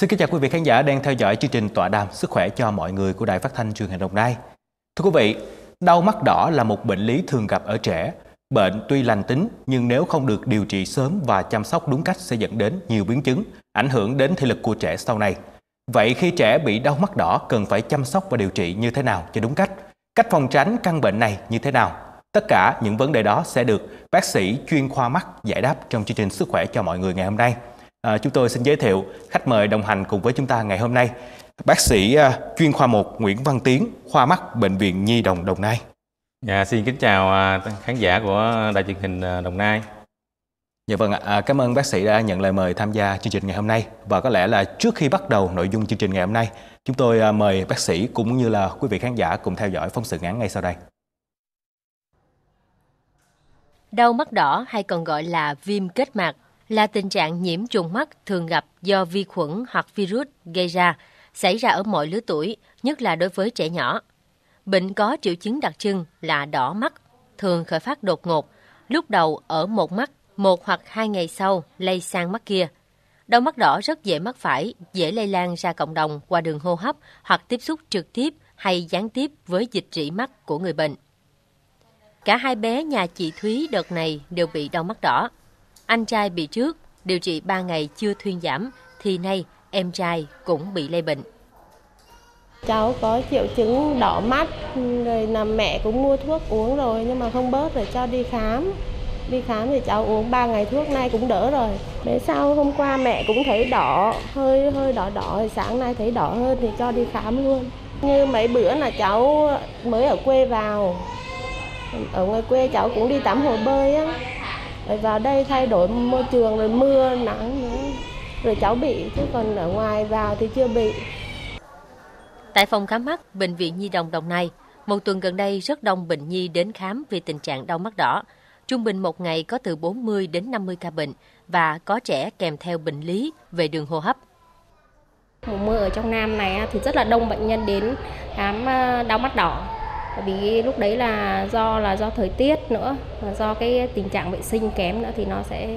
Xin kính chào quý vị khán giả đang theo dõi chương trình tọa đàm sức khỏe cho mọi người của Đài Phát thanh Truyền hình Đồng Nai. Thưa quý vị, đau mắt đỏ là một bệnh lý thường gặp ở trẻ. Bệnh tuy lành tính nhưng nếu không được điều trị sớm và chăm sóc đúng cách sẽ dẫn đến nhiều biến chứng, ảnh hưởng đến thể lực của trẻ sau này. Vậy khi trẻ bị đau mắt đỏ cần phải chăm sóc và điều trị như thế nào cho đúng cách? Cách phòng tránh căn bệnh này như thế nào? Tất cả những vấn đề đó sẽ được bác sĩ chuyên khoa mắt giải đáp trong chương trình Sức khỏe cho mọi người ngày hôm nay à, chúng tôi xin giới thiệu khách mời đồng hành cùng với chúng ta ngày hôm nay, bác sĩ à, chuyên khoa 1 Nguyễn Văn Tiến, khoa mắt bệnh viện Nhi đồng Đồng Nai. Dạ, xin kính chào à, khán giả của đài truyền hình à, Đồng Nai. Dạ vâng ạ, à, cảm ơn bác sĩ đã nhận lời mời tham gia chương trình ngày hôm nay và có lẽ là trước khi bắt đầu nội dung chương trình ngày hôm nay, chúng tôi à, mời bác sĩ cũng như là quý vị khán giả cùng theo dõi phóng sự ngắn ngay sau đây. Đau mắt đỏ hay còn gọi là viêm kết mạc là tình trạng nhiễm trùng mắt thường gặp do vi khuẩn hoặc virus gây ra, xảy ra ở mọi lứa tuổi, nhất là đối với trẻ nhỏ. Bệnh có triệu chứng đặc trưng là đỏ mắt, thường khởi phát đột ngột, lúc đầu ở một mắt, một hoặc hai ngày sau lây sang mắt kia. Đau mắt đỏ rất dễ mắc phải, dễ lây lan ra cộng đồng qua đường hô hấp hoặc tiếp xúc trực tiếp hay gián tiếp với dịch rỉ mắt của người bệnh. Cả hai bé nhà chị Thúy đợt này đều bị đau mắt đỏ. Anh trai bị trước, điều trị 3 ngày chưa thuyên giảm, thì nay em trai cũng bị lây bệnh. Cháu có triệu chứng đỏ mắt, rồi là mẹ cũng mua thuốc uống rồi nhưng mà không bớt rồi cho đi khám. Đi khám thì cháu uống 3 ngày thuốc nay cũng đỡ rồi. Bữa sau hôm qua mẹ cũng thấy đỏ, hơi hơi đỏ đỏ, thì sáng nay thấy đỏ hơn thì cho đi khám luôn. Như mấy bữa là cháu mới ở quê vào, ở ngoài quê cháu cũng đi tắm hồ bơi á, rồi vào đây thay đổi môi trường rồi mưa nắng nữa. rồi cháu bị chứ còn ở ngoài vào thì chưa bị tại phòng khám mắt bệnh viện nhi đồng đồng nai một tuần gần đây rất đông bệnh nhi đến khám vì tình trạng đau mắt đỏ trung bình một ngày có từ 40 đến 50 ca bệnh và có trẻ kèm theo bệnh lý về đường hô hấp mùa mưa ở trong Nam này thì rất là đông bệnh nhân đến khám ờ, đau mắt đỏ bởi vì lúc đấy là do là do thời tiết nữa và do cái tình trạng vệ sinh kém nữa thì nó sẽ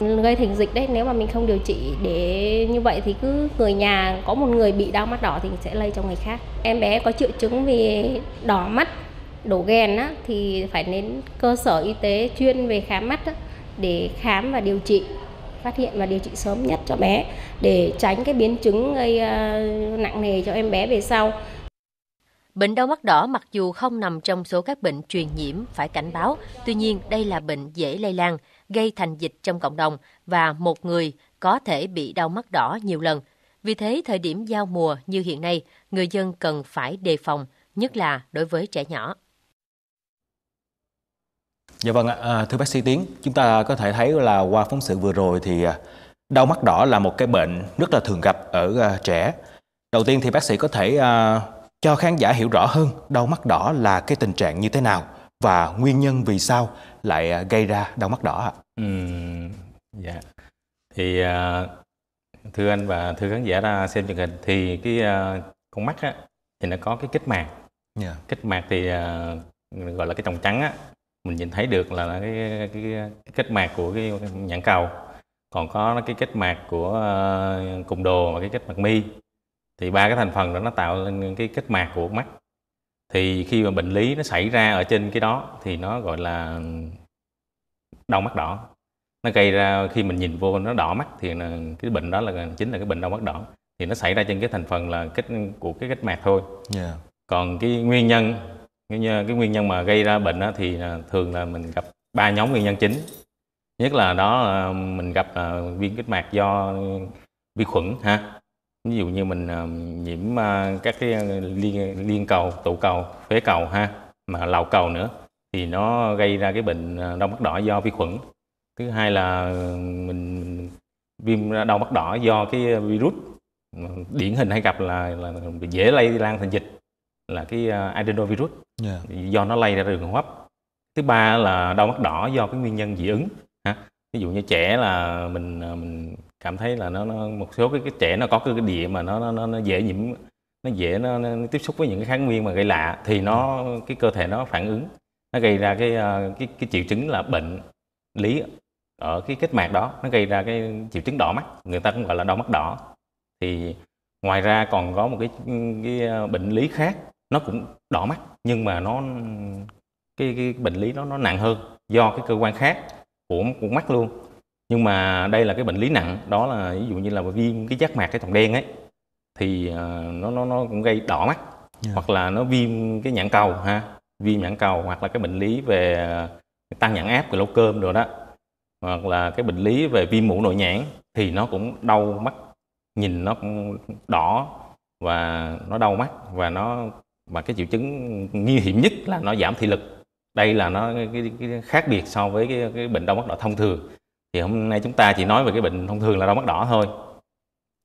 gây thành dịch đấy nếu mà mình không điều trị để như vậy thì cứ người nhà có một người bị đau mắt đỏ thì sẽ lây cho người khác em bé có triệu chứng vì đỏ mắt đổ ghen á, thì phải đến cơ sở y tế chuyên về khám mắt á, để khám và điều trị phát hiện và điều trị sớm nhất cho bé để tránh cái biến chứng gây ờ, nặng nề cho em bé về sau Bệnh đau mắt đỏ mặc dù không nằm trong số các bệnh truyền nhiễm phải cảnh báo, tuy nhiên đây là bệnh dễ lây lan, gây thành dịch trong cộng đồng và một người có thể bị đau mắt đỏ nhiều lần. Vì thế, thời điểm giao mùa như hiện nay, người dân cần phải đề phòng, nhất là đối với trẻ nhỏ. Dạ vâng, à, thưa bác sĩ Tiến, chúng ta có thể thấy là qua phóng sự vừa rồi thì à, đau mắt đỏ là một cái bệnh rất là thường gặp ở à, trẻ. Đầu tiên thì bác sĩ có thể à, cho khán giả hiểu rõ hơn đau mắt đỏ là cái tình trạng như thế nào và nguyên nhân vì sao lại à, gây ra đau mắt đỏ ạ? Ừ, dạ. Thì à, thưa anh và thưa khán giả đã xem chương trình thì cái à, con mắt á, thì nó có cái kết mạc. Yeah. Dạ. Kết mạc thì gọi là cái tròng trắng á, mình nhìn thấy được là cái, cái, cái kết mạc của cái nhãn cầu còn có cái kết mạc của uh, cùng đồ và cái kết mạc mi thì ba cái thành phần đó nó tạo lên cái kết mạc của mắt thì khi mà bệnh lý nó xảy ra ở trên cái đó thì nó gọi là đau mắt đỏ nó gây ra khi mình nhìn vô nó đỏ mắt thì là cái bệnh đó là chính là cái bệnh đau mắt đỏ thì nó xảy ra trên cái thành phần là kết của cái kết mạc thôi yeah. Dạ. còn cái nguyên nhân cái, cái nguyên nhân mà gây ra bệnh đó thì thường là mình gặp ba nhóm nguyên nhân chính nhất là đó là mình gặp viêm kết mạc do vi khuẩn ha ví dụ như mình ờ, nhiễm ờ, các cái ờ, liên, liên cầu tụ cầu phế cầu ha mà lào cầu nữa thì nó gây ra cái bệnh đau mắt đỏ do vi khuẩn thứ hai là mình viêm đau mắt đỏ do cái virus điển hình hay gặp là, là dễ lây lan thành dịch là cái adenovirus yeah. do nó lây ra đường hô hấp thứ ba là đau mắt đỏ do cái nguyên nhân dị ứng ha ví dụ như trẻ là mình mình cảm thấy là nó, nó một số cái, cái trẻ nó có cái, cái địa mà nó nó, nó, nó dễ nhiễm nó dễ nó, nó, tiếp xúc với những cái kháng nguyên mà gây lạ thì nó cái cơ thể nó phản ứng nó gây ra cái ờ, cái, cái triệu chứng là bệnh lý ở cái kết mạc đó nó gây ra cái triệu chứng đỏ mắt người ta cũng gọi là đau mắt đỏ thì ngoài ra còn có một cái cái ờ, bệnh lý khác nó cũng đỏ mắt nhưng mà nó cái, cái bệnh lý nó nó nặng hơn do cái cơ quan khác của của mắt luôn nhưng mà đây là cái bệnh lý nặng đó là ví dụ như là viêm cái giác mạc cái thòng đen ấy thì ờ, nó nó nó cũng gây đỏ mắt yeah. Dạ. hoặc là nó viêm cái nhãn cầu ha viêm nhãn cầu hoặc là cái bệnh lý về tăng nhãn áp lâu cơm rồi đó hoặc là cái bệnh lý về viêm mũ nội nhãn thì nó cũng đau mắt nhìn nó cũng đỏ và nó đau mắt và nó và cái triệu chứng nguy hiểm nhất là nó giảm thị lực đây là nó cái, cái, cái khác biệt so với cái, cái bệnh đau mắt đỏ thông thường thì hôm nay chúng ta chỉ nói về cái bệnh thông thường là đau mắt đỏ thôi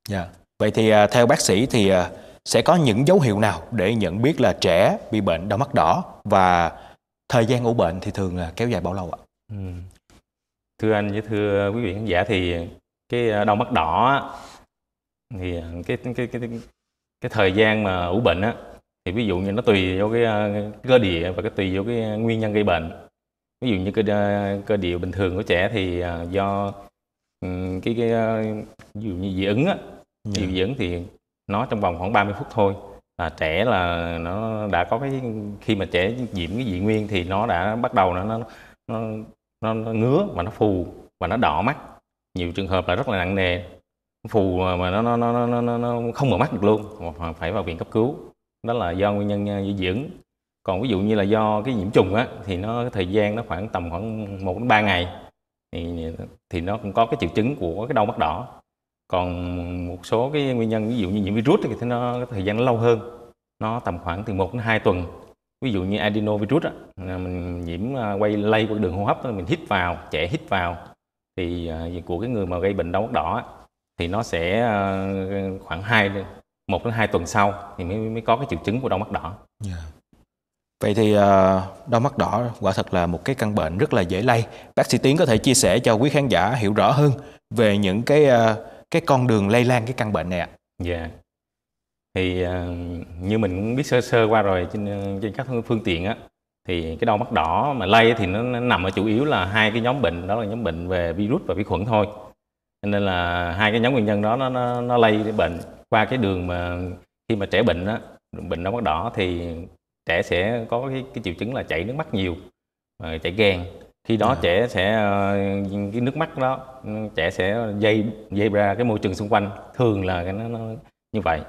dạ yeah. vậy thì à, theo bác sĩ thì à, sẽ có những dấu hiệu nào để nhận biết là trẻ bị bệnh đau mắt đỏ và thời gian ủ bệnh thì thường à, kéo dài bao lâu ạ ừ. thưa anh với thưa quý vị khán giả thì cái đau mắt đỏ thì cái cái cái cái, cái thời gian mà ủ bệnh á thì ví dụ như nó tùy vô cái, cái cơ địa và cái tùy vô cái nguyên nhân gây bệnh ví dụ như cơ cơ điệu bình thường của trẻ thì à, do ừ, cái cái à, ví dụ như dị ứng á dạ. dị ứng thì nó trong vòng khoảng 30 phút thôi à, trẻ là nó đã có cái khi mà trẻ nhiễm cái dị nguyên thì nó đã bắt đầu nó nó nó, nó, nó ngứa và nó phù và nó đỏ mắt nhiều trường hợp là rất là nặng nề phù mà nó nó nó nó, nó không mở mắt được luôn mà phải vào viện cấp cứu đó là do nguyên nhân à, dị ứng còn ví dụ như là do cái nhiễm trùng á thì nó thời gian nó khoảng tầm khoảng 1 đến 3 ngày thì, thì nó cũng có cái triệu chứng của cái đau mắt đỏ còn một số cái nguyên nhân ví dụ như nhiễm virus thì nó thời gian nó lâu hơn nó tầm khoảng từ 1 đến 2 tuần ví dụ như adenovirus á mình nhiễm à, quay lây qua đường hô hấp mình hít vào trẻ hít vào à, thì của cái người mà gây bệnh đau mắt đỏ thì nó sẽ à, khoảng 2 1 đến 2 tuần sau thì mới mới có cái triệu chứng của đau mắt đỏ. Yeah. Dạ. Vậy thì ờ, đau mắt đỏ quả thật là một cái căn bệnh rất là dễ lây. Bác sĩ Tiến có thể chia sẻ cho quý khán giả hiểu rõ hơn về những cái ờ, cái con đường lây lan cái căn bệnh này ạ. Dạ. Thì ờ, như mình cũng biết sơ sơ qua rồi trên trên các phương tiện á thì cái đau mắt đỏ mà lây thì nó, nó nằm ở chủ yếu là hai cái nhóm bệnh đó là nhóm bệnh về virus và vi khuẩn thôi. Nên là hai cái nhóm nguyên nhân đó nó nó, nó lây cái bệnh qua cái đường mà khi mà trẻ bệnh á bệnh đau mắt đỏ thì trẻ sẽ có cái, cái triệu chứng là chảy nước mắt nhiều ờ, chảy gan khi đó à. trẻ sẽ ờ, cái nước mắt đó ừ, trẻ sẽ dây dây ra cái môi trường xung quanh thường là cái nó, nó như vậy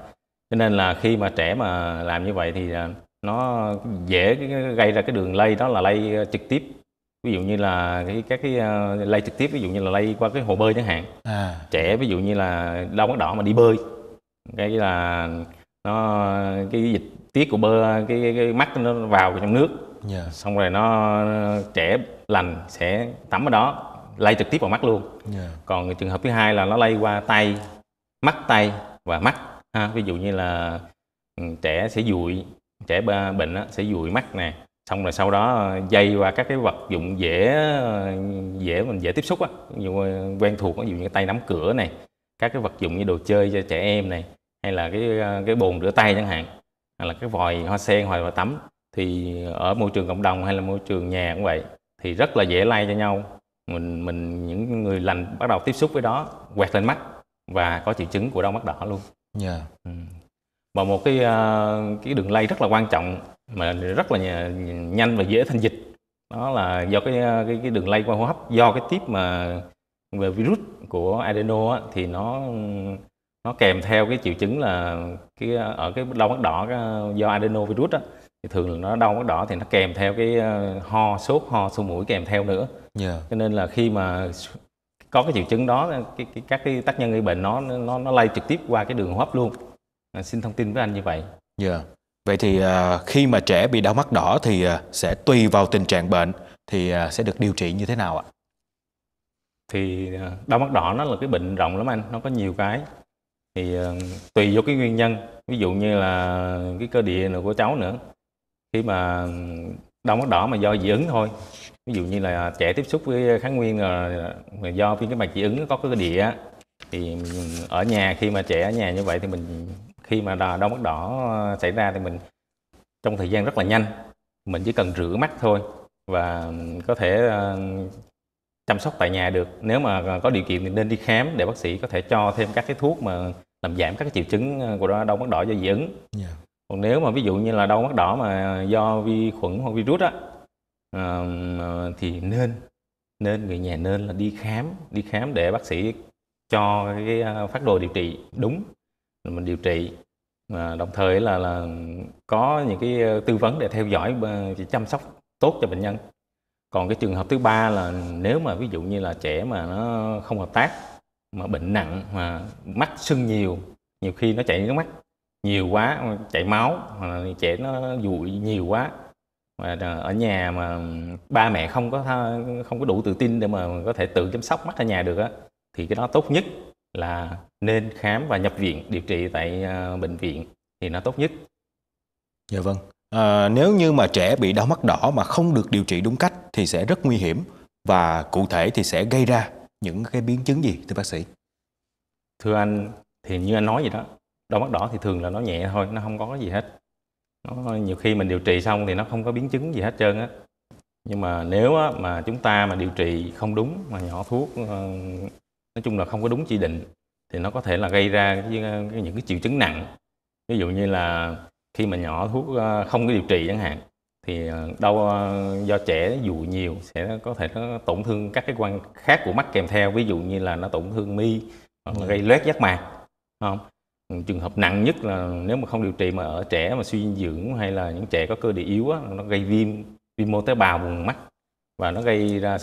cho nên là khi mà trẻ mà làm như vậy thì ờ, nó dễ gây ra cái đường lây đó là lây trực tiếp ví dụ như là cái các cái lây trực tiếp ví dụ như là lây qua cái hồ bơi chẳng hạn à. trẻ ví dụ như là đau mắt đỏ mà đi bơi cái là nó cái dịch tiết của bơ cái, cái mắt nó vào trong nước yeah. Dạ. xong rồi nó trẻ lành sẽ tắm ở đó lây trực tiếp vào mắt luôn yeah. Dạ. còn trường hợp thứ hai là nó lây qua tay mắt tay và mắt ha ví dụ như là ừ, trẻ sẽ dụi trẻ bệnh đó, sẽ dụi mắt nè xong rồi sau đó ờ, dây qua các cái vật dụng dễ ờ, dễ mình dễ tiếp xúc á như ờ, quen thuộc ví dụ như tay nắm cửa này các cái vật dụng như đồ chơi cho trẻ em này hay là cái cái bồn rửa tay chẳng hạn hay là cái vòi hoa sen hoặc là tắm thì ở môi trường cộng đồng hay là môi trường nhà cũng vậy thì rất là dễ lây like cho nhau mình mình những người lành bắt đầu tiếp xúc với đó quẹt lên mắt và có triệu chứng của đau mắt đỏ luôn yeah. Dạ. ừ. và một cái ờ, cái đường lây rất là quan trọng mà rất là nhanh và dễ thành dịch đó là do cái ờ, cái, cái đường lây qua hô hấp do cái tiếp mà về virus của adeno á, thì nó nó kèm theo cái triệu chứng là cái ở cái đau mắt đỏ do adenovirus á thì thường là nó đau mắt đỏ thì nó kèm theo cái ờ, ho sốt ho sổ mũi kèm theo nữa yeah. Dạ. cho nên là khi mà có cái triệu chứng đó cái, cái, các cái tác nhân gây bệnh nó nó nó lây trực tiếp qua cái đường hô hấp luôn à, xin thông tin với anh như vậy yeah. Dạ. vậy thì uh, khi mà trẻ bị đau mắt đỏ thì uh, sẽ tùy vào tình trạng bệnh thì uh, sẽ được điều trị như thế nào ạ thì đau mắt đỏ nó là cái bệnh rộng lắm anh nó có nhiều cái thì ờ, tùy vô cái nguyên nhân ví dụ như là cái cơ địa của cháu nữa khi mà đau mắt đỏ mà do dị ứng thôi ví dụ như là trẻ tiếp xúc với kháng nguyên là do cái mạch dị ứng có cái cơ địa thì ở nhà khi mà trẻ ở nhà như vậy thì mình khi mà đau mắt đỏ xảy ra thì mình trong thời gian rất là nhanh mình chỉ cần rửa mắt thôi và có thể chăm sóc tại nhà được nếu mà có điều kiện thì nên đi khám để bác sĩ có thể cho thêm các cái thuốc mà làm giảm các cái triệu chứng ờ, của đó đau mắt đỏ do dị ứng yeah. Dạ. còn nếu mà ví dụ như là đau mắt đỏ mà do vi khuẩn hoặc virus á ờ, thì nên nên người nhà nên là đi khám đi khám để bác sĩ cho cái ờ, phát đồ điều trị đúng mình điều trị và đồng thời là là có những cái tư vấn để theo dõi chăm sóc tốt cho bệnh nhân còn cái trường hợp thứ ba là nếu mà ví dụ như là trẻ mà nó không hợp tác mà bệnh nặng mà mắt sưng nhiều nhiều khi nó chảy nước mắt nhiều quá chảy máu hoặc là trẻ nó dụi nhiều quá mà ở nhà mà ba mẹ không có không có đủ tự tin để mà có thể tự chăm sóc mắt ở nhà được á thì cái đó tốt nhất là nên khám và nhập viện điều trị tại à, bệnh viện thì nó tốt nhất. Dạ vâng à, nếu như mà trẻ bị đau mắt đỏ mà không được điều trị đúng cách thì sẽ rất nguy hiểm và cụ thể thì sẽ gây ra những cái biến chứng gì thưa bác sĩ? Thưa anh, thì như anh nói vậy đó, đau mắt đỏ thì thường là nó nhẹ thôi, nó không có gì hết. Nó, nhiều khi mình điều trị xong thì nó không có biến chứng gì hết trơn á. Nhưng mà nếu á, mà chúng ta mà điều trị không đúng mà nhỏ thuốc ờ, nói chung là không có đúng chỉ định thì nó có thể là gây ra những cái triệu chứng nặng. Ví dụ như là khi mà nhỏ thuốc ờ, không có điều trị chẳng hạn thì ờ, đau ờ, do trẻ dù nhiều sẽ có thể nó tổn thương các cái quan khác của mắt kèm theo ví dụ như là nó tổn thương mi hoặc là ừ. gây loét giác mạc không ừ, trường hợp nặng nhất là nếu mà không điều trị mà ở trẻ mà suy dinh dưỡng hay là những trẻ có cơ địa yếu á, nó gây viêm viêm mô tế bào vùng mắt và nó gây ra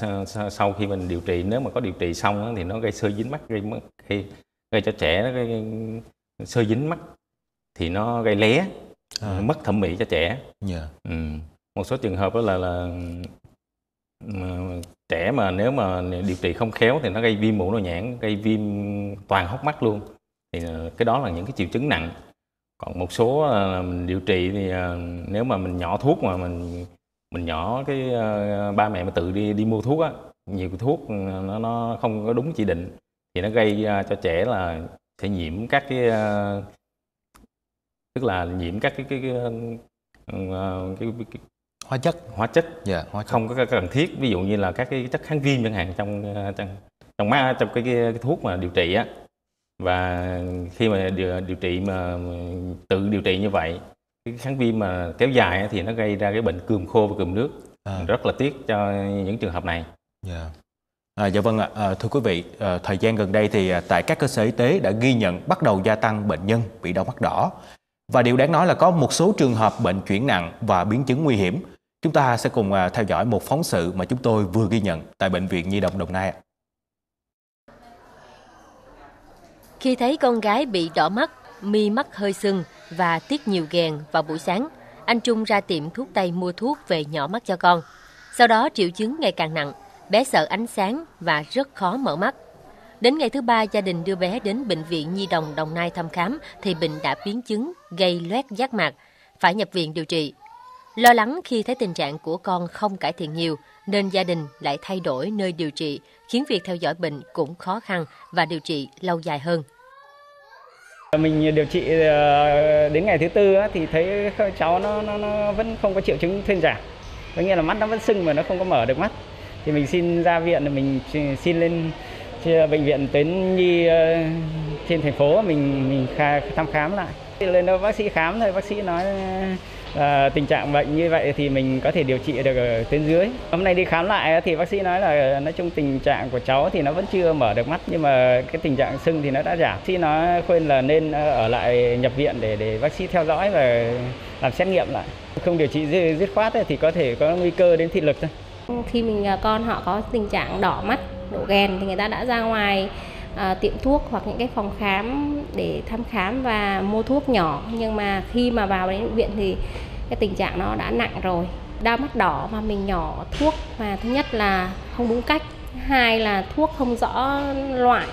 sau khi mình điều trị nếu mà có điều trị xong á, thì nó gây sơ dính mắt gây gây, gây cho trẻ nó gây, gây sơ dính mắt thì nó gây lé à. Ờ, mất thẩm mỹ cho trẻ yeah. Dạ. ừ. một số trường hợp đó là là mà, trẻ mà nếu mà điều trị không khéo thì nó gây viêm mũ nội nhãn gây viêm toàn hốc mắt luôn thì ờ, cái đó là những cái triệu chứng nặng còn một số ờ, mình điều trị thì nếu mà mình nhỏ thuốc mà mình mình nhỏ cái ba mẹ mà tự đi đi mua thuốc á nhiều thuốc ừ, nó nó không có đúng chỉ định thì nó gây cho trẻ là sẽ nhiễm các cái tức là nhiễm các cái cái, cái, cái, cái hóa chất hóa chất yeah, dạ, hóa chất. không có cần thiết ví dụ như là các cái chất kháng viêm chẳng hạn trong trong trong má trong cái, cái, cái thuốc mà điều trị á và khi mà điều, điều trị mà tự điều trị như vậy cái kháng viêm mà kéo dài thì nó gây ra cái bệnh cườm khô và cườm nước à. rất là tiếc cho những trường hợp này yeah. Dạ. À, dạ vâng ạ, à, thưa quý vị, à, thời gian gần đây thì à, tại các cơ sở y tế đã ghi nhận bắt đầu gia tăng bệnh nhân bị đau mắt đỏ và điều đáng nói là có một số trường hợp bệnh chuyển nặng và biến chứng nguy hiểm. Chúng ta sẽ cùng à, theo dõi một phóng sự mà chúng tôi vừa ghi nhận tại Bệnh viện Nhi Đồng Đồng Nai. Khi thấy con gái bị đỏ mắt, mi mắt hơi sưng và tiết nhiều ghèn vào buổi sáng, anh Trung ra tiệm thuốc tây mua thuốc về nhỏ mắt cho con. Sau đó triệu chứng ngày càng nặng, bé sợ ánh sáng và rất khó mở mắt. Đến ngày thứ ba, gia đình đưa bé đến Bệnh viện Nhi Đồng Đồng Nai thăm khám thì bệnh đã biến chứng, gây loét giác mạc, phải nhập viện điều trị. Lo lắng khi thấy tình trạng của con không cải thiện nhiều, nên gia đình lại thay đổi nơi điều trị, khiến việc theo dõi bệnh cũng khó khăn và điều trị lâu dài hơn. Mình điều trị ờ, đến ngày thứ tư thì thấy cháu nó, nó, nó vẫn không có triệu chứng thuyên giảm. Có nghĩa là mắt nó vẫn sưng mà nó không có mở được mắt. Thì mình xin ra viện, mình xin lên À, bệnh viện tuyến nhi ờ, trên thành phố mình mình khá, thăm khám lại lên đó bác sĩ khám rồi bác sĩ nói à, tình trạng bệnh như vậy thì mình có thể điều trị được ở tuyến dưới hôm nay đi khám lại thì bác sĩ nói là ờ, nói chung tình trạng của cháu thì nó vẫn chưa mở được mắt nhưng mà cái tình trạng sưng thì nó đã giảm thì nó khuyên là nên ở lại nhập viện để để bác sĩ theo dõi và làm xét nghiệm lại không điều trị dứt khoát thì có thể có nguy cơ đến thị lực thôi khi mình à, con họ có tình trạng đỏ mắt độ ghèn thì người ta đã ra ngoài à, tiệm thuốc hoặc những cái phòng khám để thăm khám và mua thuốc nhỏ nhưng mà khi mà vào đến viện thì cái tình trạng nó đã nặng rồi đau mắt đỏ mà mình nhỏ thuốc và thứ nhất là không đúng cách hai là thuốc không rõ loại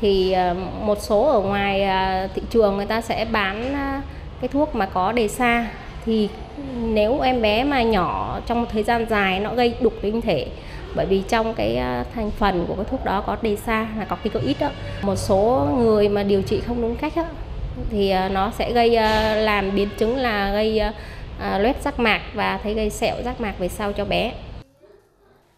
thì à, một số ở ngoài à, thị trường người ta sẽ bán à, cái thuốc mà có đề xa thì nếu em bé mà nhỏ trong một thời gian dài nó gây đục tinh thể bởi vì trong cái à, thành phần của cái thuốc đó có đề xa là có có ít đó. một số người mà điều trị không đúng cách đó, thì à, nó sẽ gây à, làm biến chứng là gây loét giác mạc và thấy gây sẹo giác mạc về sau cho bé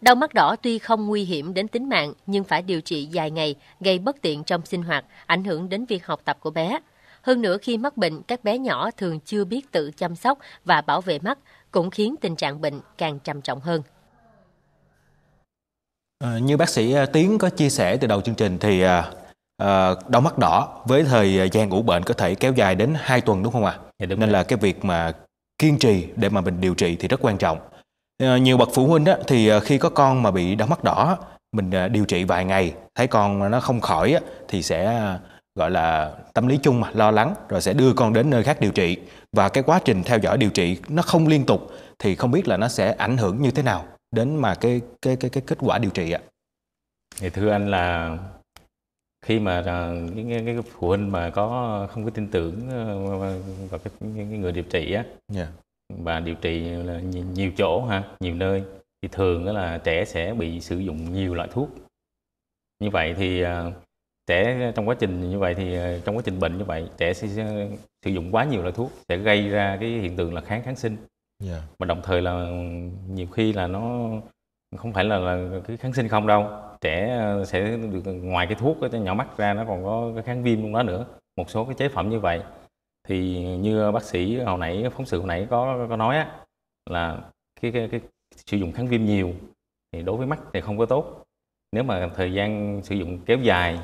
Đau mắt đỏ tuy không nguy hiểm đến tính mạng nhưng phải điều trị dài ngày, gây bất tiện trong sinh hoạt, ảnh hưởng đến việc học tập của bé. Hơn nữa khi mắc bệnh, các bé nhỏ thường chưa biết tự chăm sóc và bảo vệ mắt, cũng khiến tình trạng bệnh càng trầm trọng hơn. Ờ, như bác sĩ ờ, Tiến có chia sẻ từ đầu chương trình thì ờ, đau mắt đỏ với thời gian ủ bệnh có thể kéo dài đến 2 tuần đúng không ạ? À? Dạ, Nên là cái việc mà kiên trì để mà mình điều trị thì rất quan trọng. nhiều bậc phụ huynh á, thì khi có con mà bị đau mắt đỏ mình điều trị vài ngày thấy con nó không khỏi thì sẽ gọi là tâm lý chung mà lo lắng rồi sẽ đưa con đến nơi khác điều trị và cái quá trình theo dõi điều trị nó không liên tục thì không biết là nó sẽ ảnh hưởng như thế nào đến mà cái cái cái cái kết quả điều trị ạ thì thưa anh là khi mà à, cái, cái, cái phụ huynh mà có không có tin tưởng ờ, vào cái, cái người điều trị á yeah. Dạ. và điều trị là nhiều, nhiều chỗ ha nhiều nơi thì thường đó là trẻ sẽ bị sử dụng nhiều loại thuốc như vậy thì à, trẻ trong quá trình như vậy thì à, trong quá trình bệnh như vậy trẻ sẽ sử dụng quá nhiều loại thuốc sẽ gây ra cái hiện tượng là kháng kháng sinh yeah. Dạ. mà đồng thời là nhiều khi là nó không phải là, là cái kháng sinh không đâu trẻ ờ, sẽ được ờ, ngoài cái thuốc cho nhỏ mắt ra nó còn có cái kháng viêm trong đó nữa một số cái chế phẩm như vậy thì như bác sĩ hồi nãy phóng sự hồi nãy có có nói á, là cái, cái, cái sử dụng kháng viêm nhiều thì đối với mắt thì không có tốt nếu mà thời gian sử dụng kéo dài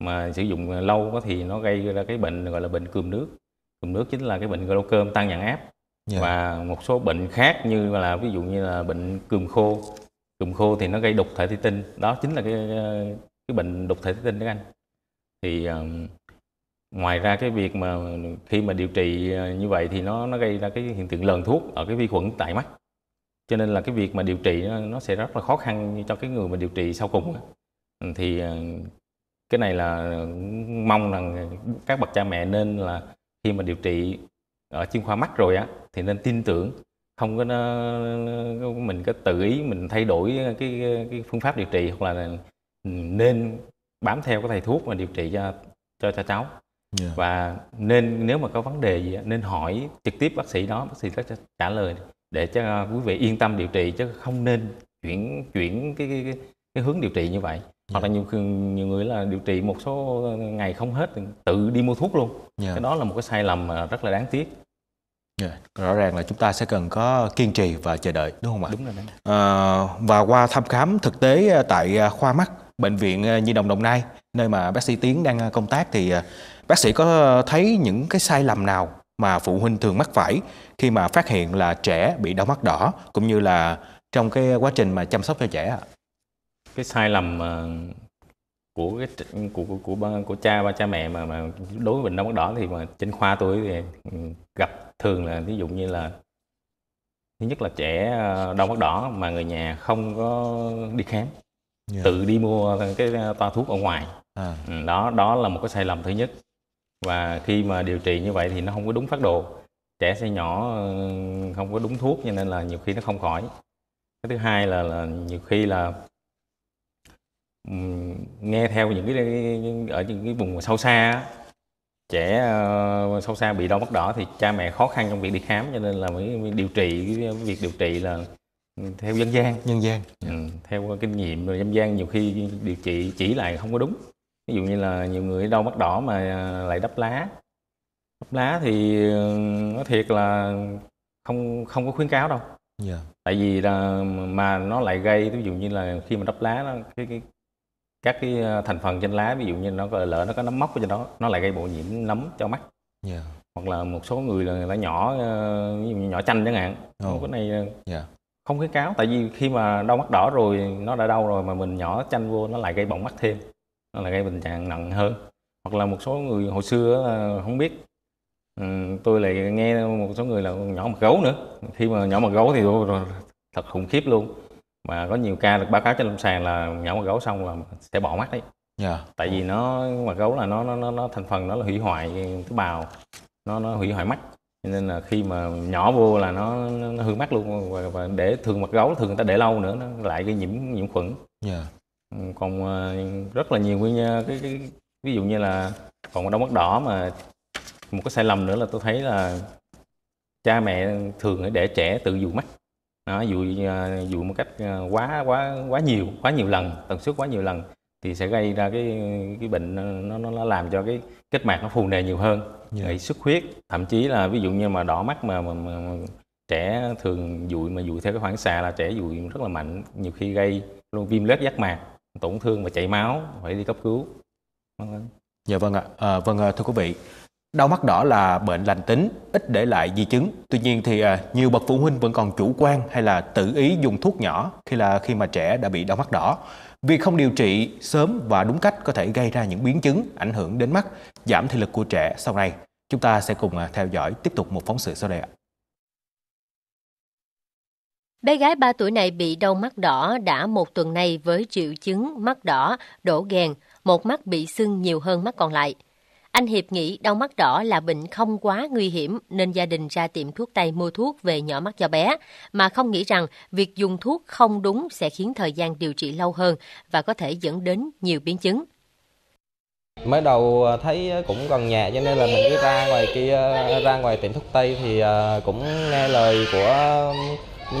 mà sử dụng lâu quá thì nó gây ra cái bệnh gọi là bệnh cườm nước cườm nước chính là cái bệnh glaucom tăng nhãn áp yeah. Dạ. và một số bệnh khác như là ví dụ như là bệnh cườm khô cườm khô thì nó gây đục thể thủy tinh đó chính là cái cái bệnh đục thể thủy tinh đó anh thì um, ngoài ra cái việc mà khi mà điều trị ờ, như vậy thì nó nó gây ra cái hiện tượng lờn thuốc ở cái vi khuẩn tại mắt cho nên là cái việc mà điều trị nó, nó sẽ rất là khó khăn cho cái người mà điều trị sau cùng thì ờ, cái này là mong rằng các bậc cha mẹ nên là khi mà điều trị ở ờ, chuyên khoa mắt rồi á thì nên tin tưởng không có ờ, mình có tự ý mình thay đổi cái cái phương pháp điều trị hoặc là ừ, nên bám theo cái thầy thuốc mà điều trị cho cho cho cháu yeah. Dạ. và nên nếu mà có vấn đề gì nên hỏi trực tiếp bác sĩ đó bác sĩ sẽ trả lời để cho quý vị yên tâm điều trị chứ không nên chuyển chuyển cái cái, cái, hướng điều trị như vậy dạ. hoặc là nhiều nhiều người là điều trị một số ngày không hết tự đi mua thuốc luôn yeah. Dạ. cái đó là một cái sai lầm rất là đáng tiếc Yeah. Dạ, rõ ràng là chúng ta sẽ cần có kiên trì và chờ đợi đúng không ạ? Đúng rồi. Đấy. À, và qua thăm khám thực tế ờ, tại ờ, khoa mắt bệnh viện Nhi đồng Đồng Nai nơi mà bác sĩ Tiến đang công tác thì bác sĩ có thấy những cái sai lầm nào mà phụ huynh thường mắc phải khi mà phát hiện là trẻ bị đau mắt đỏ cũng như là trong cái quá trình mà chăm sóc cho trẻ ạ? Cái sai lầm của cái của của của, của, của cha ba cha mẹ mà mà đối với bệnh đau mắt đỏ thì mà trên khoa tôi thì ừ, gặp thường là ví dụ như là thứ nhất là trẻ ờ, đau mắt đỏ mà người nhà không có đi khám yeah. Dạ. tự đi mua cái ờ, toa thuốc ở ngoài à. Ừ, đó đó là một cái sai lầm thứ nhất và khi mà điều trị như vậy thì nó không có đúng phác đồ trẻ sẽ nhỏ ờ, không có đúng thuốc cho nên là nhiều khi nó không khỏi cái thứ hai là, là nhiều khi là nghe theo những cái ở những cái vùng sâu xa trẻ ờ, sâu xa bị đau mắt đỏ thì cha mẹ khó khăn trong việc đi khám cho nên là mới điều trị cái việc điều trị là ừ, theo dân gian dân gian ừ, theo kinh nghiệm rồi dân gian nhiều khi điều trị chỉ lại không có đúng ví dụ như là nhiều người đau mắt đỏ mà à, lại đắp lá đắp lá thì ừ, nó thiệt là không không có khuyến cáo đâu yeah. Dạ. tại vì là mà nó lại gây ví dụ như là khi mà đắp lá nó cái, cái các cái ờ, thành phần trên lá ví dụ như nó lỡ nó có nấm mốc ở trên đó nó lại gây bội nhiễm nấm cho mắt yeah. Dạ. hoặc là một số người là người ta nhỏ ờ, ví dụ như nhỏ chanh chẳng hạn oh. cái này yeah. Ờ, dạ. không khuyến cáo tại vì khi mà đau mắt đỏ rồi nó đã đau rồi mà mình nhỏ chanh vô nó lại gây bỏng mắt thêm nó lại gây tình trạng nặng hơn hoặc là một số người hồi xưa không biết Ừ, tôi lại nghe một số người là nhỏ mặt gấu nữa khi mà nhỏ mặt gấu thì tôi, thật khủng khiếp luôn mà có nhiều ca được báo cáo trên lâm sàng là nhổ mặt gấu xong là sẽ bỏ mắt đấy yeah. Dạ. tại vì nó mặt gấu là nó nó nó thành phần nó là hủy hoại tế bào nó nó hủy hoại mắt nên là khi mà nhỏ vô là nó, nó hư mắt luôn và, và để thường mặt gấu thường người ta để lâu nữa nó lại gây nhiễm nhiễm khuẩn yeah. Dạ. Ừ, còn ờ, rất là nhiều nguyên nhân ờ, cái, cái ví dụ như là còn đau mắt đỏ mà một cái sai lầm nữa là tôi thấy là cha mẹ thường để trẻ tự dụ mắt nó dụi à, dụi một cách à, quá quá quá nhiều quá nhiều lần tần suất quá nhiều lần thì sẽ gây ra cái cái bệnh nó nó, nó làm cho cái kết mạc nó phù nề nhiều hơn dạ. gây xuất huyết thậm chí là ví dụ như mà đỏ mắt mà, mà, mà, mà trẻ thường dụi mà dụi theo cái khoảng xạ là trẻ dụi rất là mạnh nhiều khi gây luôn viêm lết giác mạc tổn thương và chảy máu phải đi cấp cứu dạ vâng ạ à, vâng à, thưa quý vị Đau mắt đỏ là bệnh lành tính, ít để lại di chứng. Tuy nhiên thì à, nhiều bậc phụ huynh vẫn còn chủ quan hay là tự ý dùng thuốc nhỏ khi là khi mà trẻ đã bị đau mắt đỏ. Việc không điều trị sớm và đúng cách có thể gây ra những biến chứng ảnh hưởng đến mắt, giảm thị lực của trẻ sau này. Chúng ta sẽ cùng à, theo dõi tiếp tục một phóng sự sau đây ạ. Bé gái 3 tuổi này bị đau mắt đỏ đã một tuần nay với triệu chứng mắt đỏ, đổ ghen, một mắt bị sưng nhiều hơn mắt còn lại. Anh Hiệp nghĩ đau mắt đỏ là bệnh không quá nguy hiểm nên gia đình ra tiệm thuốc tây mua thuốc về nhỏ mắt cho bé, mà không nghĩ rằng việc dùng thuốc không đúng sẽ khiến thời gian điều trị lâu hơn và có thể dẫn đến nhiều biến chứng. Mới đầu à, thấy cũng gần nhà cho nên là mình cứ ra ngoài kia ra ngoài tiệm thuốc tây thì à, cũng nghe lời của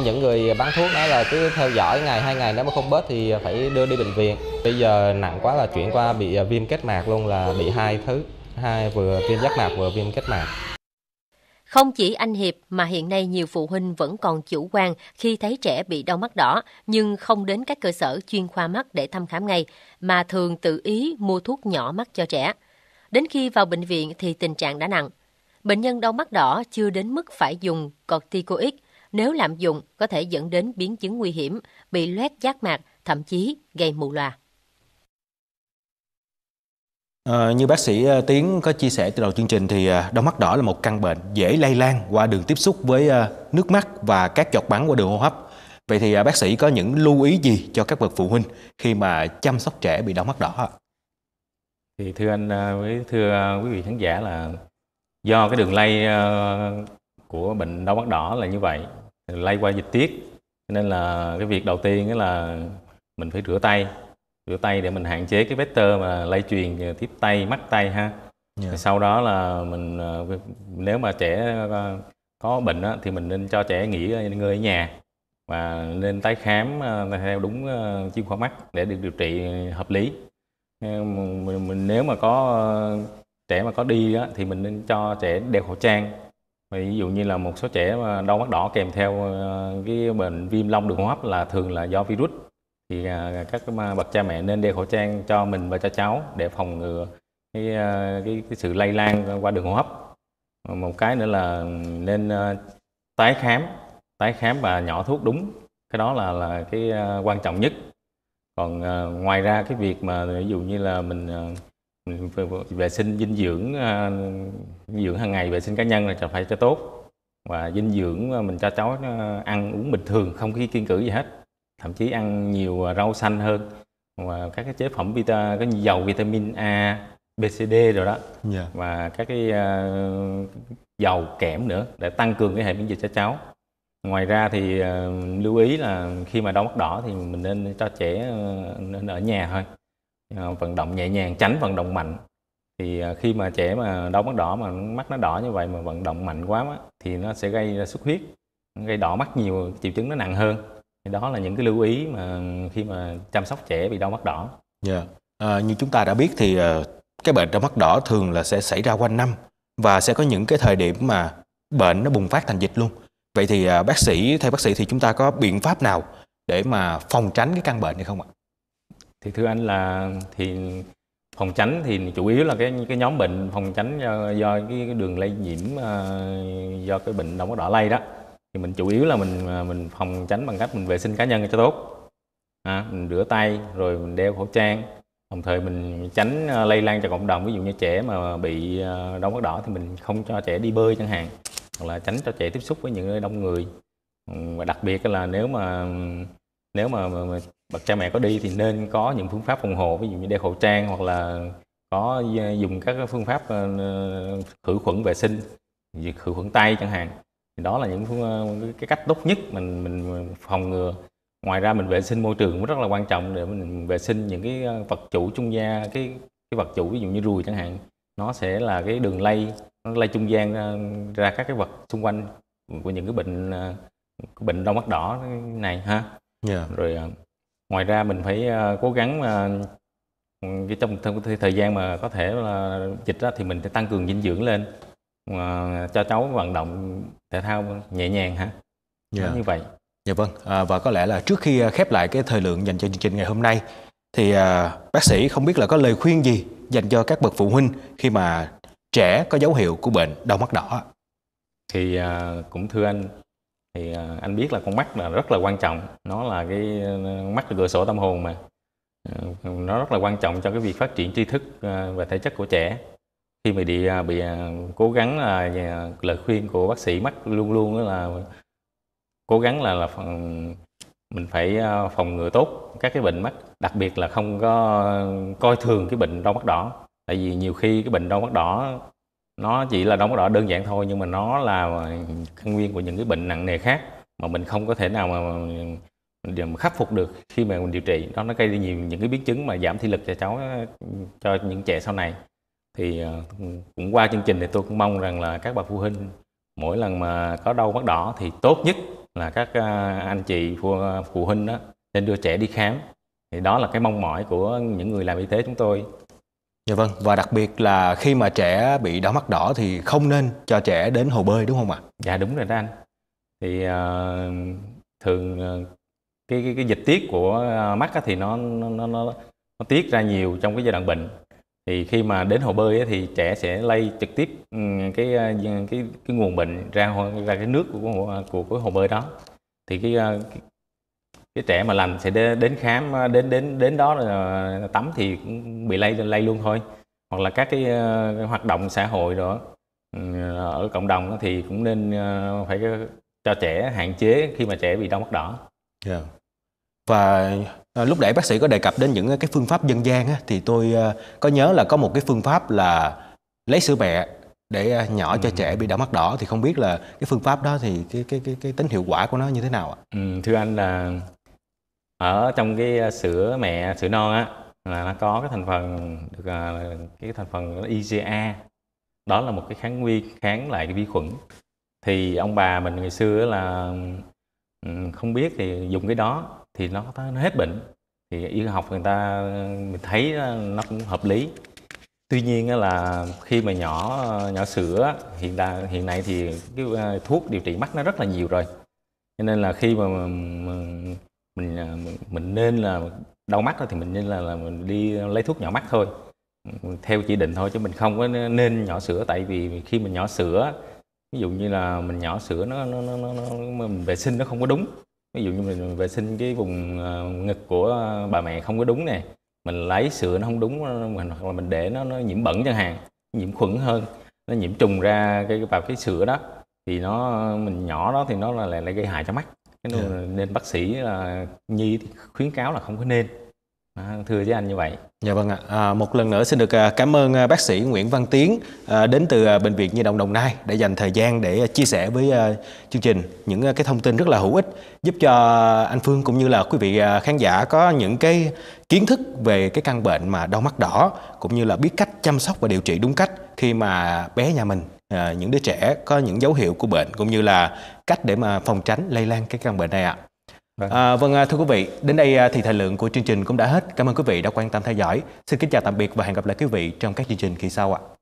những người bán thuốc nói là cứ theo dõi ngày hai ngày nếu mà không bớt thì phải đưa đi bệnh viện. Bây giờ nặng quá là chuyển qua bị à, viêm kết mạc luôn là bị hai thứ hai vừa viêm giác mạc vừa viêm kết mạc. Không chỉ anh Hiệp mà hiện nay nhiều phụ huynh vẫn còn chủ quan khi thấy trẻ bị đau mắt đỏ nhưng không đến các cơ sở chuyên khoa mắt để thăm khám ngay mà thường tự ý mua thuốc nhỏ mắt cho trẻ. Đến khi vào bệnh viện thì tình trạng đã nặng. Bệnh nhân đau mắt đỏ chưa đến mức phải dùng corticoid, nếu lạm dụng có thể dẫn đến biến chứng nguy hiểm, bị loét giác mạc, thậm chí gây mù loà. À, như bác sĩ ờ, Tiến có chia sẻ từ đầu chương trình thì ờ, đau mắt đỏ là một căn bệnh dễ lây lan qua đường tiếp xúc với nước mắt và các giọt bắn qua đường hô hấp. Vậy thì bác sĩ có những lưu ý gì cho các bậc phụ huynh khi mà chăm sóc trẻ bị đau mắt đỏ? Thì thưa anh với thưa quý vị khán giả là do cái đường lây của bệnh đau mắt đỏ là như vậy, lây qua dịch tiết. Nên là cái việc đầu tiên là mình phải rửa tay rửa tay để mình hạn chế cái vector mà lây truyền tiếp tay mắt tay ha yeah. Dạ. sau đó là mình ờ, nếu mà trẻ ờ, có bệnh đó, thì mình nên cho trẻ nghỉ ngơi ở nhà và nên tái khám ờ, theo đúng chuyên khoa mắt để được điều trị hợp lý mình, nếu mà có trẻ mà có đi đó, thì mình nên cho trẻ đeo khẩu trang ví dụ như là một số trẻ mà đau mắt đỏ kèm theo cái bệnh viêm long đường hô hấp là thường là do virus thì à, các bậc cha mẹ nên đeo khẩu trang cho mình và cho cháu để phòng ngừa cái à, cái, cái sự lây lan qua đường hô hấp một cái nữa là nên à, tái khám tái khám và nhỏ thuốc đúng cái đó là là cái quan trọng nhất còn ngoài ra cái việc mà ví dụ như là mình vệ sinh dinh dưỡng dinh dưỡng hàng ngày vệ sinh cá nhân là phải cho tốt và dinh dưỡng mình cho cháu ăn uống bình thường không khi kiên cử gì hết thậm chí ăn nhiều à, rau xanh hơn và các cái chế phẩm vita cái dầu vitamin A BCD rồi đó yeah. Dạ. và các cái uh, dầu kẽm nữa để tăng cường cái hệ miễn dịch cho cháu ngoài ra thì uh, lưu ý là khi mà đau mắt đỏ thì mình nên cho trẻ uh, nên ở nhà thôi uh, vận động nhẹ nhàng tránh vận động mạnh thì uh, khi mà trẻ mà đau mắt đỏ mà mắt nó đỏ như vậy mà vận động mạnh quá thì nó sẽ gây ra xuất huyết gây đỏ mắt nhiều triệu chứng nó nặng hơn đó là những cái lưu ý mà khi mà chăm sóc trẻ bị đau mắt đỏ yeah. Dạ. à, như chúng ta đã biết thì ờ, cái bệnh đau mắt đỏ thường là sẽ xảy ra quanh năm và sẽ có những cái thời điểm mà bệnh nó bùng phát thành dịch luôn vậy thì à, bác sĩ theo bác sĩ thì chúng ta có biện pháp nào để mà phòng tránh cái căn bệnh này không ạ thì thưa anh là thì phòng tránh thì chủ yếu là cái cái nhóm bệnh phòng tránh do, do cái, cái đường lây nhiễm uh, do cái bệnh đau mắt đỏ lây đó thì mình chủ yếu là mình à, mình phòng tránh bằng cách mình vệ sinh cá nhân cho tốt à, mình rửa tay rồi mình đeo khẩu trang đồng thời mình tránh à, lây lan cho cộng đồng ví dụ như trẻ mà bị à, đau mắt đỏ thì mình không cho trẻ đi bơi chẳng hạn hoặc là tránh cho trẻ tiếp xúc với những nơi đông người ừ, và đặc biệt là nếu mà nếu mà, mà, mà bậc cha mẹ có đi thì nên có những phương pháp phòng hộ ví dụ như đeo khẩu trang hoặc là có dùng các phương pháp khử khuẩn vệ sinh khử khuẩn tay chẳng hạn đó là những ờ, cái cách tốt nhất mình mình phòng ngừa ngoài ra mình vệ sinh môi trường cũng rất là quan trọng để mình vệ sinh những cái ờ, vật chủ trung gian cái cái vật chủ ví dụ như ruồi chẳng hạn nó sẽ là cái đường lây nó lây trung gian ra, ra các cái vật xung quanh của những cái bệnh ờ, cái bệnh đau mắt đỏ này ha yeah. Dạ. rồi ngoài ra mình phải cố gắng ừ, cái trong thời gian mà có thể là dịch đó thì mình sẽ tăng cường dinh dưỡng lên à, cho cháu vận động thể thao nhẹ nhàng hả yeah. Dạ. như vậy dạ vâng à, và có lẽ là trước khi à, khép lại cái thời lượng dành cho chương trình ngày hôm nay thì à, bác sĩ không biết là có lời khuyên gì dành cho các bậc phụ huynh khi mà trẻ có dấu hiệu của bệnh đau mắt đỏ thì à, cũng thưa anh thì à, anh biết là con mắt là rất là quan trọng nó là cái à, mắt là cửa sổ tâm hồn mà ờ, nó rất là quan trọng cho cái việc phát triển tri thức à, và thể chất của trẻ khi mà bị à, bị à, cố gắng là à, lời khuyên của bác sĩ mắt luôn luôn đó là cố gắng là là phần, mình phải phòng ngừa tốt các cái bệnh mắt đặc biệt là không có coi thường cái bệnh đau mắt đỏ tại vì nhiều khi cái bệnh đau mắt đỏ nó chỉ là đau mắt đỏ đơn giản thôi nhưng mà nó là căn nguyên của những cái bệnh nặng nề khác mà mình không có thể nào mà khắc phục được khi mà mình điều trị đó nó gây ra nhiều những cái biến chứng mà giảm thị lực cho cháu cho những trẻ sau này thì ờ, cũng qua chương trình thì tôi cũng mong rằng là các bà phụ huynh mỗi lần mà có đau mắt đỏ thì tốt nhất là các ờ, anh chị phụ, ờ, phụ huynh đó nên đưa trẻ đi khám thì đó là cái mong mỏi của những người làm y tế chúng tôi Dạ vâng, và đặc biệt là khi mà trẻ bị đau mắt đỏ thì không nên cho trẻ đến hồ bơi đúng không ạ? Dạ đúng rồi đó anh. Thì uh, thường uh, cái, cái cái dịch tiết của mắt thì nó nó nó nó tiết ra nhiều trong cái giai đoạn bệnh thì khi mà đến hồ bơi ấy, thì trẻ sẽ lây trực tiếp ừ, cái ờ, cái cái nguồn bệnh ra ra cái nước của của của hồ bơi đó thì cái ờ, cái, cái trẻ mà lành sẽ đến, đến khám ờ, đến đến đến đó là tắm thì cũng bị lây lây luôn thôi hoặc là các cái, cái hoạt động xã hội đó ừ, ở cộng đồng thì cũng nên phải cho trẻ hạn chế khi mà trẻ bị đau mắt đỏ yeah. Dạ. và À, lúc nãy bác sĩ có đề cập đến những ờ, cái phương pháp dân gian á, thì tôi à, có nhớ là có một cái phương pháp là lấy sữa mẹ để à, nhỏ cho ừ. trẻ bị đỏ mắt đỏ thì không biết là cái phương pháp đó thì cái cái cái, cái tính hiệu quả của nó như thế nào ạ? Ừ, thưa anh là ở trong cái sữa mẹ sữa non á là nó có cái thành phần được cái thành phần IgA đó là một cái kháng nguyên kháng lại cái vi khuẩn thì ông bà mình ngày xưa là không biết thì dùng cái đó thì nó, nó hết bệnh thì y học người ta mình thấy nó cũng hợp lý tuy nhiên là khi mà nhỏ nhỏ sữa hiện đại hiện nay thì cái à, thuốc điều trị mắt nó rất là nhiều rồi cho nên là khi mà mình mình, à, nên là đau mắt thì mình nên là, là mình đi lấy thuốc nhỏ mắt thôi theo chỉ định thôi chứ mình không có nên nhỏ sữa tại vì khi mình nhỏ sữa ví dụ như là mình nhỏ sữa nó nó nó, nó, nó mình vệ sinh nó không có đúng ví dụ như mình vệ sinh cái vùng ờ, ngực của bà mẹ không có đúng nè mình lấy sữa nó không đúng ờ, hoặc là mình để nó nó nhiễm bẩn chẳng hạn nhiễm khuẩn hơn nó nhiễm trùng ra cái vào cái sữa đó thì nó mình nhỏ đó thì nó là lại gây hại cho mắt dạ. nên, yeah. nên bác sĩ là ờ, nhi khuyến cáo là không có nên À, thưa với anh như vậy. Dạ vâng ạ. À, một lần nữa xin được à, cảm ơn à, bác sĩ Nguyễn Văn Tiến à, đến từ bệnh viện Nhi đồng Đồng Nai để dành thời gian để chia sẻ với chương trình những cái thông tin rất là hữu ích giúp cho anh Phương cũng như là quý vị khán giả có những cái kiến thức về cái căn bệnh mà đau mắt đỏ cũng như là biết cách chăm sóc và điều trị đúng cách khi mà bé nhà mình những đứa trẻ có những dấu hiệu của bệnh cũng như là cách để mà phòng tránh lây lan cái căn bệnh này ạ. Vâng. À, vâng, à, thưa quý vị, đến đây à, thì thời lượng của chương trình cũng đã hết. Cảm ơn quý vị đã quan tâm theo dõi. Xin kính chào tạm biệt và hẹn gặp lại quý vị trong các chương trình kỳ sau ạ. À.